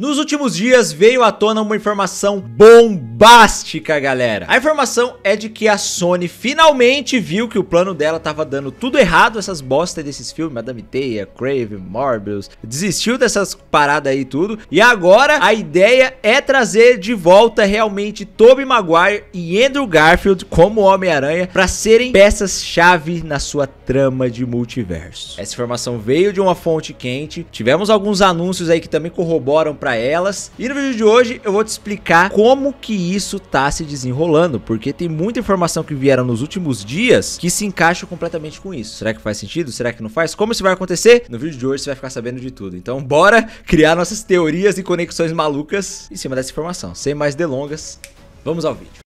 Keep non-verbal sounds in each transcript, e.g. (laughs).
Nos últimos dias veio à tona uma informação bombástica, galera. A informação é de que a Sony finalmente viu que o plano dela tava dando tudo errado, essas bosta desses filmes, Madame Teia, Crave, Morbius, desistiu dessas paradas aí tudo. E agora a ideia é trazer de volta realmente Tobey Maguire e Andrew Garfield como Homem-Aranha para serem peças-chave na sua trama de multiverso. Essa informação veio de uma fonte quente. Tivemos alguns anúncios aí que também corroboram para para elas. E no vídeo de hoje eu vou te explicar como que isso tá se desenrolando, porque tem muita informação que vieram nos últimos dias que se encaixa completamente com isso. Será que faz sentido? Será que não faz? Como isso vai acontecer? No vídeo de hoje você vai ficar sabendo de tudo. Então bora criar nossas teorias e conexões malucas em cima dessa informação. Sem mais delongas, vamos ao vídeo.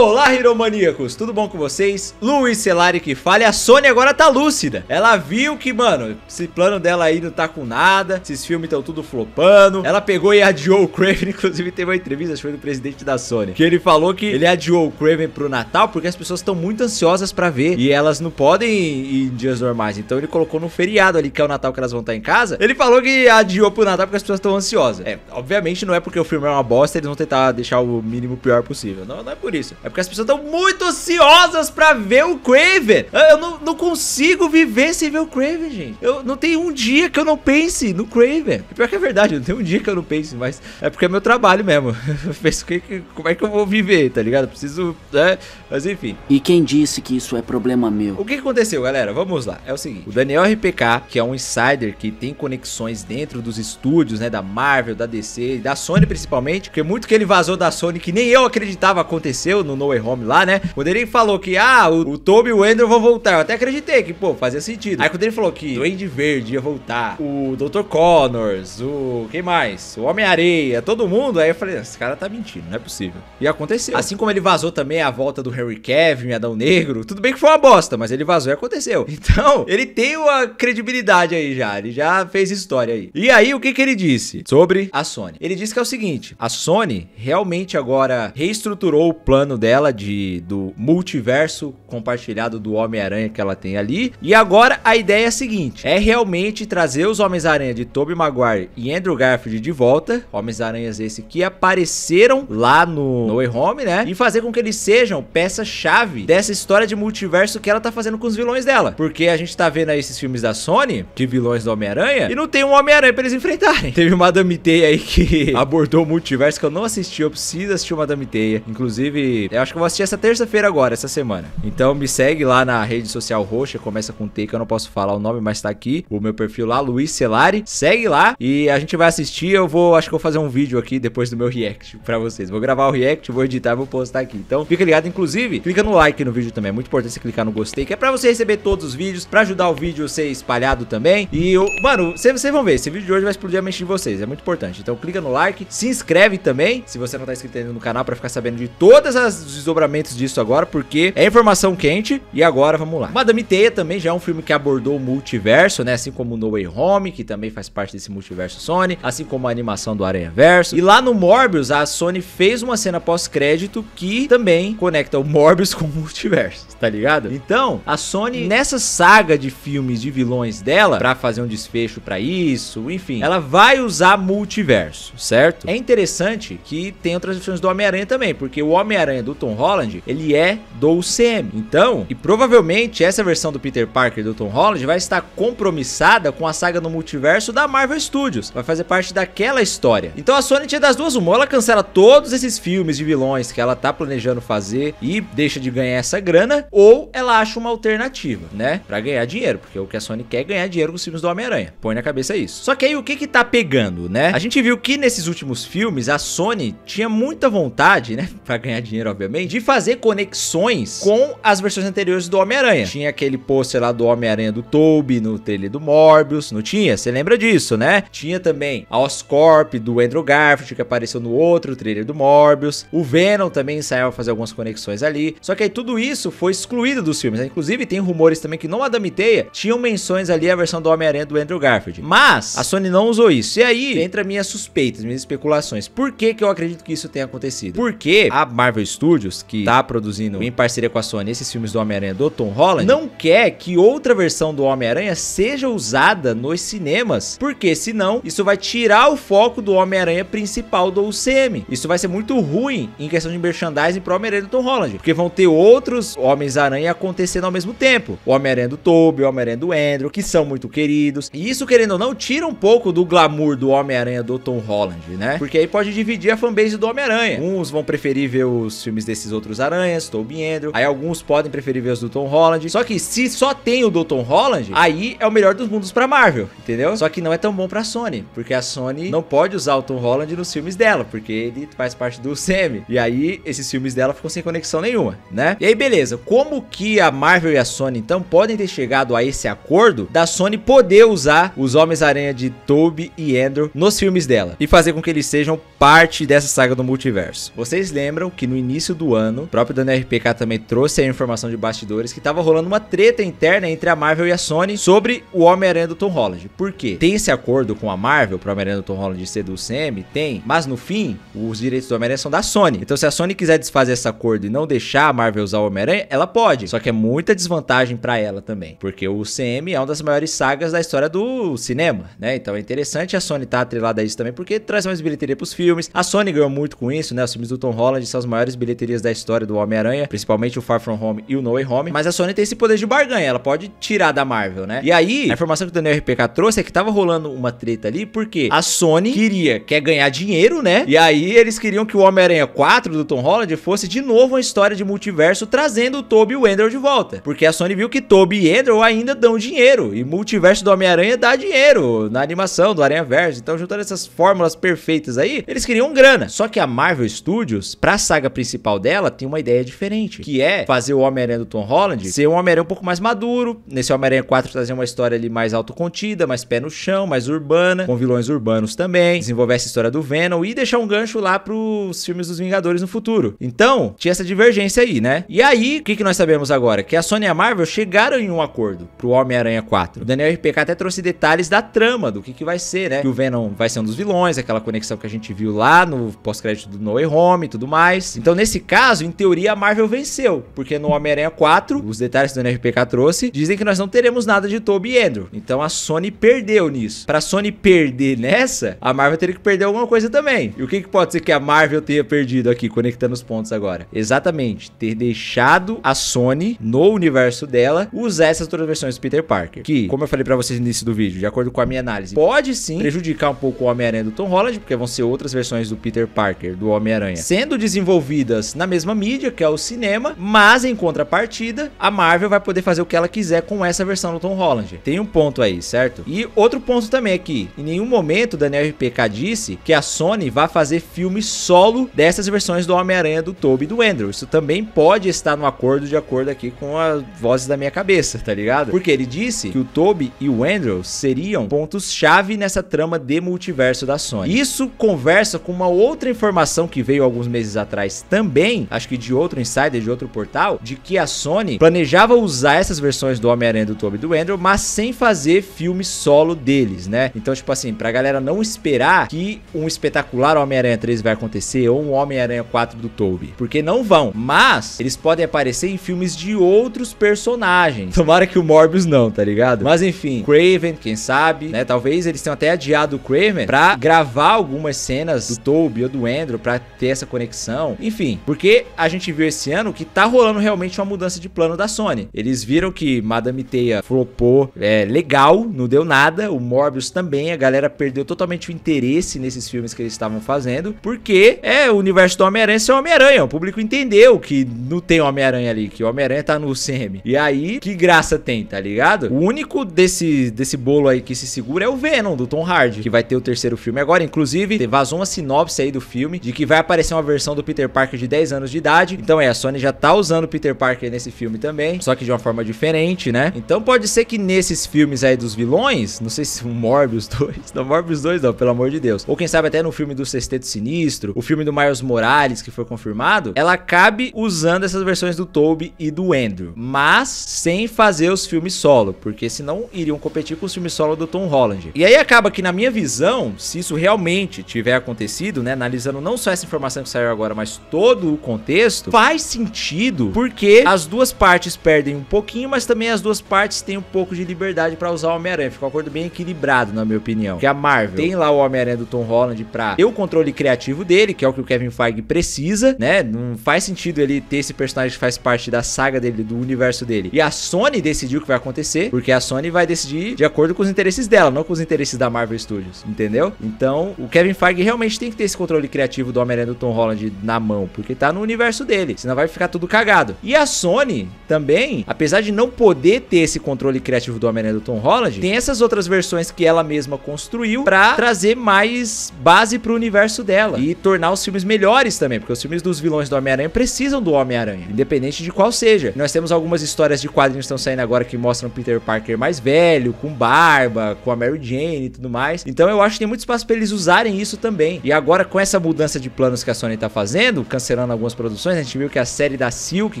Olá, Hiromaníacos! Tudo bom com vocês? Luiz Celari que fala e a Sony agora tá lúcida. Ela viu que, mano, esse plano dela aí não tá com nada, esses filmes estão tudo flopando. Ela pegou e adiou o Craven, (laughs) inclusive teve uma entrevista, acho que foi do presidente da Sony, que ele falou que ele adiou o Craven pro Natal porque as pessoas estão muito ansiosas para ver e elas não podem ir em dias normais. Então ele colocou no feriado ali, que é o Natal que elas vão estar tá em casa. Ele falou que adiou pro Natal porque as pessoas estão ansiosas. É, obviamente não é porque o filme é uma bosta, eles vão tentar deixar o mínimo pior possível. Não, não é por isso. É porque as pessoas estão muito ansiosas pra ver o Craven. Eu não, não, consigo viver sem ver o Craven, gente. Eu não tenho um dia que eu não pense no Craven. Pior que é verdade, não tem um dia que eu não pense, mas é porque é meu trabalho mesmo. (laughs) Eu penso, que, que, como é que eu vou viver, tá ligado? Eu preciso, né? Mas enfim. E quem disse que isso é problema meu? O que aconteceu, galera? Vamos lá. É o seguinte. O Daniel RPK, que é um insider que tem conexões dentro dos estúdios, né? Da Marvel, da DC, da Sony principalmente. Porque muito que ele vazou da Sony, que nem eu acreditava aconteceu no no No Way Home lá, né? Quando ele falou que, ah, o, o Toby e o Andrew vão voltar, eu até acreditei que, pô, fazia sentido. Aí quando ele falou que o Andy Verde ia voltar, o Dr. Connors, o... quem mais? O Homem-Areia, todo mundo, aí eu falei, esse cara tá mentindo, não é possível. E aconteceu. Assim como ele vazou também a volta do Harry Kevin, e Adão Negro, tudo bem que foi uma bosta, mas ele vazou e aconteceu. (laughs) Então, ele tem uma credibilidade aí já, ele já fez história aí. E aí, o que que ele disse sobre a Sony? Ele disse que é o seguinte, a Sony realmente agora reestruturou o plano dela, de do multiverso compartilhado do Homem-Aranha que ela tem ali. E agora a ideia é a seguinte: é realmente trazer os Homens-Aranha de Tobey Maguire e Andrew Garfield de volta. Homens-Aranhas esse que apareceram lá no No Way Home, né? E fazer com que eles sejam peça-chave dessa história de multiverso que ela tá fazendo com os vilões dela. Porque a gente tá vendo aí esses filmes da Sony, de vilões do Homem-Aranha, e não tem um Homem-Aranha pra eles enfrentarem. (laughs) Teve uma Madame Teia aí que (laughs) abordou o multiverso que eu não assisti, eu preciso assistir uma Madame Teia. Inclusive, eu acho que eu vou assistir essa terça-feira agora, essa semana. Então me segue lá na rede social roxa, começa com T, que eu não posso falar o nome, mas tá aqui. O meu perfil lá, Luiz Celari. Segue lá e a gente vai assistir. Eu vou, acho que eu vou fazer um vídeo aqui depois do meu react pra vocês. Vou gravar o react, vou editar, vou postar aqui. Então fica ligado, inclusive, clica no like no vídeo também. É muito importante você clicar no gostei, que é pra você receber todos os vídeos, pra ajudar o vídeo a ser espalhado também. E, eu, mano, vocês vão ver, esse vídeo de hoje vai explodir a mente de vocês. É muito importante. Então clica no like, se inscreve também, se você não tá inscrito ainda no canal, pra ficar sabendo de todas as os desdobramentos disso agora, porque é informação quente. E agora, vamos lá. Madame Teia também já é um filme que abordou o multiverso, né? Assim como No Way Home, que também faz parte desse multiverso Sony, assim como a animação do Aranha Verso. E lá no Morbius, a Sony fez uma cena pós-crédito que também conecta o Morbius (laughs) com o multiverso, tá ligado? Então, a Sony, nessa saga de filmes de vilões dela, pra fazer um desfecho para isso, enfim, ela vai usar multiverso, certo? É interessante que tem outras versões do Homem-Aranha também, porque o Homem-Aranha do Tom Holland, ele é do UCM. Então, e provavelmente essa versão do Peter Parker do Tom Holland vai estar compromissada com a saga no multiverso da Marvel Studios, vai fazer parte daquela história. Então a Sony tinha das duas uma, ela cancela todos esses filmes de vilões que ela tá planejando fazer e deixa de ganhar essa grana, ou ela acha uma alternativa, né, para ganhar dinheiro, porque é o que a Sony quer é ganhar dinheiro com os filmes do Homem-Aranha. Põe na cabeça isso. Só que aí o que que tá pegando, né? A gente viu que nesses últimos filmes a Sony tinha muita vontade, né, (laughs) para ganhar dinheiro obviamente, de fazer conexões com as versões anteriores do Homem-Aranha. Tinha aquele pôster lá do Homem-Aranha do Toby no trailer do Morbius, não tinha? Você lembra disso, né? Tinha também a Oscorp do Andrew Garfield que apareceu no outro trailer do Morbius. O Venom também saiu a fazer algumas conexões ali. Só que aí tudo isso foi excluído dos filmes. Né? Inclusive tem rumores também que no Madame Teia tinham menções ali a versão do Homem-Aranha do Andrew Garfield. Mas a Sony não usou isso. E aí entra minhas suspeitas, minhas especulações. Por que que eu acredito que isso tenha acontecido? Porque a Marvel Studios Studios, que está produzindo em parceria com a Sony esses filmes do Homem-Aranha do Tom Holland, não quer que outra versão do Homem-Aranha seja usada nos cinemas, porque senão isso vai tirar o foco do Homem-Aranha principal do UCM. Isso vai ser muito ruim em questão de merchandising pro Homem-Aranha do Tom Holland, porque vão ter outros Homens-Aranha acontecendo ao mesmo tempo. O Homem-Aranha do Tobey, o Homem-Aranha do Andrew, que são muito queridos. E isso, querendo ou não, tira um pouco do glamour do Homem-Aranha do Tom Holland, né? Porque aí pode dividir a fanbase do Homem-Aranha. Uns vão preferir ver os filmes filmes desses outros aranhas, Tobey Andrew. Aí alguns podem preferir ver os do Tom Holland. Só que se só tem o do Tom Holland, aí é o melhor dos mundos pra Marvel, entendeu? Só que não é tão bom pra Sony, porque a Sony não pode usar o Tom Holland nos filmes dela, porque ele faz parte do Semi. E aí esses filmes dela ficam sem conexão nenhuma, né? E aí beleza, como que a Marvel e a Sony então podem ter chegado a esse acordo da Sony poder usar os Homens-Aranha de Toby e Andrew nos filmes dela e fazer com que eles sejam parte dessa saga do multiverso? Vocês lembram que no início início do ano. O próprio Daniel RPK também trouxe a informação de bastidores que estava rolando uma treta interna entre a Marvel e a Sony sobre o Homem-Aranha do Tom Holland. Por quê? Tem esse acordo com a Marvel para o Homem-Aranha do Tom Holland ser do CM? Tem. Mas no fim, os direitos do Homem-Aranha são da Sony. Então se a Sony quiser desfazer esse acordo e não deixar a Marvel usar o Homem-Aranha, ela pode. Só que é muita desvantagem para ela também. Porque o CM é uma das maiores sagas da história do cinema, né? Então é interessante a Sony estar tá atrelada a isso também, porque traz mais bilheteria pros filmes. A Sony ganhou muito com isso, né? Os filmes do Tom Holland são as maiores bilheterias bilheterias da história do Homem-Aranha, principalmente o Far From Home e o No Way Home, mas a Sony tem esse poder de barganha, ela pode tirar da Marvel, né? E aí, a informação que o Daniel RPK trouxe é que tava rolando uma treta ali, porque a Sony queria, quer ganhar dinheiro, né? E aí eles queriam que o Homem-Aranha 4 do Tom Holland fosse de novo uma história de multiverso trazendo o Toby e o Andrew de volta, porque a Sony viu que Toby e Andrew ainda dão dinheiro, e multiverso do Homem-Aranha dá dinheiro na animação do Aranha Verso, então juntando essas fórmulas perfeitas aí, eles queriam grana. Só que a Marvel Studios, pra saga principal principal dela tem uma ideia diferente, que é fazer o Homem-Aranha do Tom Holland ser um Homem-Aranha um pouco mais maduro, nesse Homem-Aranha 4 trazer uma história ali mais autocontida, mais pé no chão, mais urbana, com vilões urbanos também, desenvolver essa história do Venom e deixar um gancho lá pros filmes dos Vingadores no futuro. Então, tinha essa divergência aí, né? E aí, o que, que nós sabemos agora? Que a Sony e a Marvel chegaram em um acordo pro Homem-Aranha 4. O Daniel RPK até trouxe detalhes da trama, do que, que vai ser, né? Que o Venom vai ser um dos vilões, aquela conexão que a gente viu lá no pós-crédito do No Way Home e tudo mais. Então, nesse Nesse caso, em teoria, a Marvel venceu, porque no Homem-Aranha 4, os detalhes do NRPK trouxe, dizem que nós não teremos nada de Toby e Andrew. Então a Sony perdeu nisso. Pra Sony perder nessa, a Marvel teria que perder alguma coisa também. E o que, que pode ser que a Marvel tenha perdido aqui, conectando os pontos agora? Exatamente, ter deixado a Sony, no universo dela, usar essas outras versões do Peter Parker. Que, como eu falei pra vocês no início do vídeo, de acordo com a minha análise, pode sim prejudicar um pouco o Homem-Aranha do Tom Holland, porque vão ser outras versões do Peter Parker, do Homem-Aranha, sendo desenvolvidas na mesma mídia, que é o cinema, mas em contrapartida, a Marvel vai poder fazer o que ela quiser com essa versão do Tom Holland. Tem um ponto aí, certo? E outro ponto também é em nenhum momento Daniel RPK disse que a Sony vai fazer filme solo dessas versões do Homem-Aranha do Tobey e do Andrew. Isso também pode estar no acordo de acordo aqui com as vozes da minha cabeça, tá ligado? Porque ele disse que o Tobey e o Andrew seriam pontos-chave nessa trama de multiverso da Sony. Isso conversa com uma outra informação que veio alguns meses atrás também também, acho que de outro insider, de outro portal, de que a Sony planejava usar essas versões do Homem-Aranha do Tobey e do Andrew, mas sem fazer filme solo deles, né? Então, tipo assim, pra galera não esperar que um espetacular Homem-Aranha 3 vai acontecer ou um Homem-Aranha 4 do Tobey, porque não vão, mas eles podem aparecer em filmes de outros personagens. (laughs) Tomara que o Morbius não, tá ligado? Mas enfim, Craven, quem sabe, né? Talvez eles tenham até adiado o Craven pra gravar algumas cenas do Tobey ou do Andrew pra ter essa conexão. Enfim, porque a gente viu esse ano que tá rolando realmente uma mudança de plano da Sony. Eles viram que Madame Teia flopou é, legal, não deu nada. O Morbius também, a galera perdeu totalmente o interesse nesses filmes que eles estavam fazendo. Porque é o universo do Homem-Aranha ser é Homem-Aranha. O público entendeu que não tem Homem-Aranha ali, que o Homem-Aranha tá no CM. E aí, que graça tem, tá ligado? O único desse, desse bolo aí que se segura é o Venom, do Tom Hardy, que vai ter o terceiro filme agora. Inclusive, vazou uma sinopse aí do filme de que vai aparecer uma versão do Peter Parker de de 10 anos de idade. Então é, a Sony já tá usando Peter Parker nesse filme também, só que de uma forma diferente, né? Então pode ser que nesses filmes aí dos vilões, não sei se o Morbius 2, (laughs) não Morbius 2 não, pelo amor de Deus. Ou quem sabe até no filme do Sexteto Sinistro, o filme do Miles Morales que foi confirmado, ela acabe usando essas versões do Toby e do Andrew, mas sem fazer os filmes solo, porque senão iriam competir com os filmes solo do Tom Holland. E aí acaba que na minha visão, se isso realmente tiver acontecido, né, analisando não só essa informação que saiu agora, mas todo todo o contexto, faz sentido porque as duas partes perdem um pouquinho, mas também as duas partes têm um pouco de liberdade para usar o Homem-Aranha. Fica um acordo bem equilibrado, na minha opinião. Que a Marvel tem lá o Homem-Aranha do Tom Holland pra ter o controle criativo dele, que é o que o Kevin Feige precisa, né? Não faz sentido ele ter esse personagem que faz parte da saga dele, do universo dele. E a Sony decidiu o que vai acontecer, porque a Sony vai decidir de acordo com os interesses dela, não com os interesses da Marvel Studios, entendeu? Então, o Kevin Feige realmente tem que ter esse controle criativo do Homem-Aranha do Tom Holland na mão, porque porque tá no universo dele, senão vai ficar tudo cagado. E a Sony também, apesar de não poder ter esse controle criativo do Homem-Aranha do Tom Holland, tem essas outras versões que ela mesma construiu para trazer mais base pro universo dela e tornar os filmes melhores também, porque os filmes dos vilões do Homem-Aranha precisam do Homem-Aranha, independente de qual seja. Nós temos algumas histórias de quadrinhos que estão saindo agora que mostram Peter Parker mais velho, com barba, com a Mary Jane e tudo mais. Então eu acho que tem muito espaço para eles usarem isso também. E agora com essa mudança de planos que a Sony tá fazendo, cancelando cancelando algumas produções. A gente viu que a série da Silk,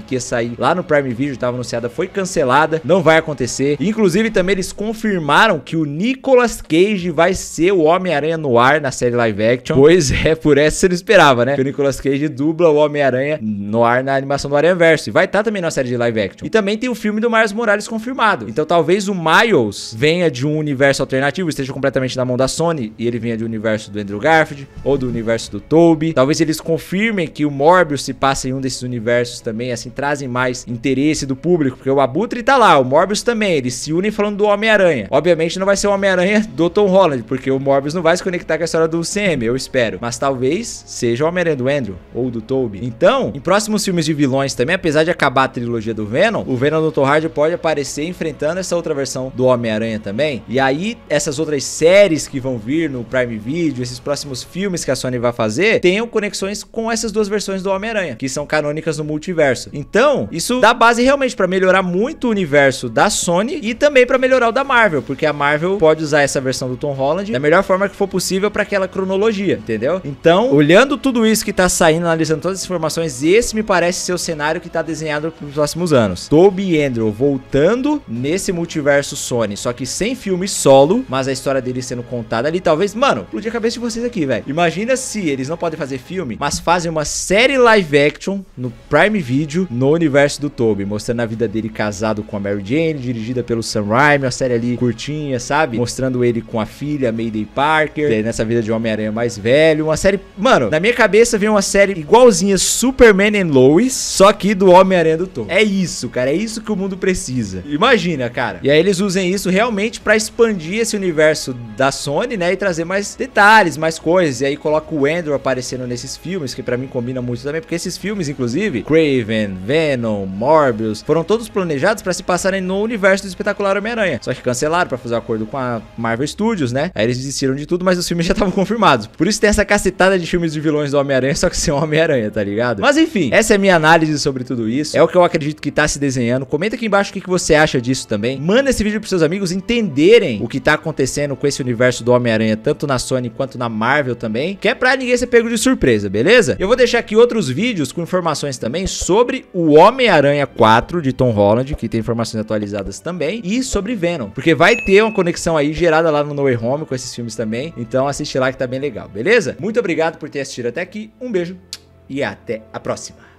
que ia sair lá no Prime Video, estava anunciada, foi cancelada. Não vai acontecer. Inclusive, também eles confirmaram que o Nicolas Cage vai ser o Homem-Aranha no ar na série live action. Pois é, por essa você não esperava, né? Que o Nicolas Cage dubla o Homem-Aranha no ar na animação do Aranha Verso. E vai estar tá também na série de live action. E também tem o filme do Miles Morales confirmado. Então talvez o Miles venha de um universo alternativo, esteja completamente na mão da Sony, e ele venha do universo do Andrew Garfield, ou do universo do Toby. Talvez eles confirmem que o Morbius se passa em um desses universos também, assim, trazem mais interesse do público, porque o Abutre tá lá, o Morbius também, eles se unem falando do Homem-Aranha. Obviamente não vai ser o Homem-Aranha do Tom Holland, porque o Morbius não vai se conectar com a história do CM, eu espero. Mas talvez seja o Homem-Aranha do Andrew ou do Toby. Então, em próximos filmes de vilões também, apesar de acabar a trilogia do Venom, o Venom do Tom Hardy pode aparecer enfrentando essa outra versão do Homem-Aranha também. E aí, essas outras séries que vão vir no Prime Video, esses próximos filmes que a Sony vai fazer, tenham conexões com essas duas versões do Homem-Aranha, que são canônicas no multiverso. Então, isso dá base realmente para melhorar muito o universo da Sony e também para melhorar o da Marvel, porque a Marvel pode usar essa versão do Tom Holland da melhor forma que for possível para aquela cronologia, entendeu? Então, olhando tudo isso que tá saindo, analisando todas as informações, esse me parece ser o cenário que tá desenhado para os próximos anos. Toby Andrew voltando nesse multiverso Sony, só que sem filme solo, mas a história dele sendo contada ali, talvez, mano, explodir a cabeça de vocês aqui, velho. Imagina se eles não podem fazer filme, mas fazem uma série série live action no Prime Video no universo do Toby, mostrando a vida dele casado com a Mary Jane, dirigida pelo Sam Raimi, uma série ali curtinha, sabe? Mostrando ele com a filha, Mayday Parker, é, nessa vida de Homem-Aranha mais velho, uma série, mano, na minha cabeça vem uma série igualzinha Superman and Lois, só que do Homem-Aranha do Toby. É isso, cara, é isso que o mundo precisa. Imagina, cara. E aí eles usem isso realmente para expandir esse universo da Sony, né, e trazer mais detalhes, mais coisas. E aí coloca o Andrew aparecendo nesses filmes, que para mim combina muito também, porque esses filmes, inclusive, Craven, Venom, Morbius, foram todos planejados para se passarem no universo do espetacular Homem-Aranha. Só que cancelaram para fazer um acordo com a Marvel Studios, né? Aí eles desistiram de tudo, mas os filmes já estavam confirmados. Por isso tem essa cacetada de filmes de vilões do Homem-Aranha, só que sem Homem-Aranha, tá ligado? Mas enfim, essa é a minha análise sobre tudo isso. É o que eu acredito que tá se desenhando. Comenta aqui embaixo o que, que você acha disso também. Manda esse vídeo pros seus amigos entenderem o que tá acontecendo com esse universo do Homem-Aranha, tanto na Sony quanto na Marvel também. Que é pra ninguém ser pego de surpresa, beleza? Eu vou deixar aqui aqui outros vídeos com informações também sobre o Homem-Aranha 4 de Tom Holland, que tem informações atualizadas também, e sobre Venom, porque vai ter uma conexão aí gerada lá no No Way Home com esses filmes também, então assiste lá que tá bem legal, beleza? Muito obrigado por ter assistido até aqui, um beijo e até a próxima!